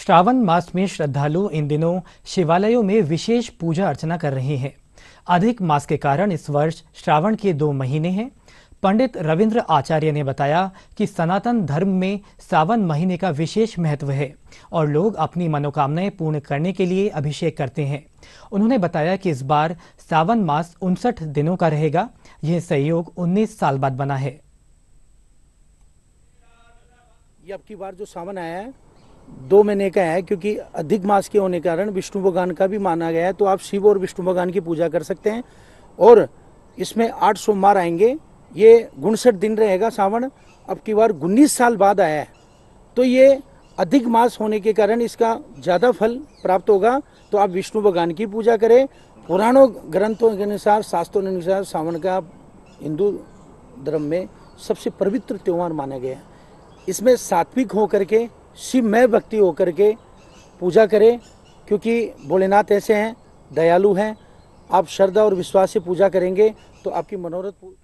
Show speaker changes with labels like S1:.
S1: श्रावण मास में श्रद्धालु इन दिनों शिवालयों में विशेष पूजा अर्चना कर रहे हैं अधिक मास के कारण इस वर्ष श्रावण के दो महीने हैं पंडित रविंद्र आचार्य ने बताया कि सनातन धर्म में सावन महीने का विशेष महत्व है और लोग अपनी मनोकामनाएं पूर्ण करने के लिए अभिषेक करते हैं उन्होंने बताया कि इस बार सावन मास उनसठ दिनों का रहेगा यह सहयोग उन्नीस साल बाद बना है
S2: अब की बार जो सावन आया है दो महीने का है क्योंकि अधिक मास के होने के कारण विष्णु भगवान का भी माना गया है तो आप शिव और विष्णु भगवान की पूजा कर सकते हैं और इसमें आठ सोमवार आएंगे ये उनसठ दिन रहेगा सावन अब की बार उन्नीस साल बाद आया है तो ये अधिक मास होने के कारण इसका ज़्यादा फल प्राप्त होगा तो आप विष्णु भगवान की पूजा करें पुराणों ग्रंथों के अनुसार शास्त्रों के अनुसार सावन का हिंदू धर्म में सबसे पवित्र त्यौहार माना गया है इसमें सात्विक होकर के शिवमय व्यक्ति होकर के पूजा करें क्योंकि भोलेनाथ ऐसे हैं दयालु हैं आप श्रद्धा और विश्वास से पूजा करेंगे तो आपकी मनोरथ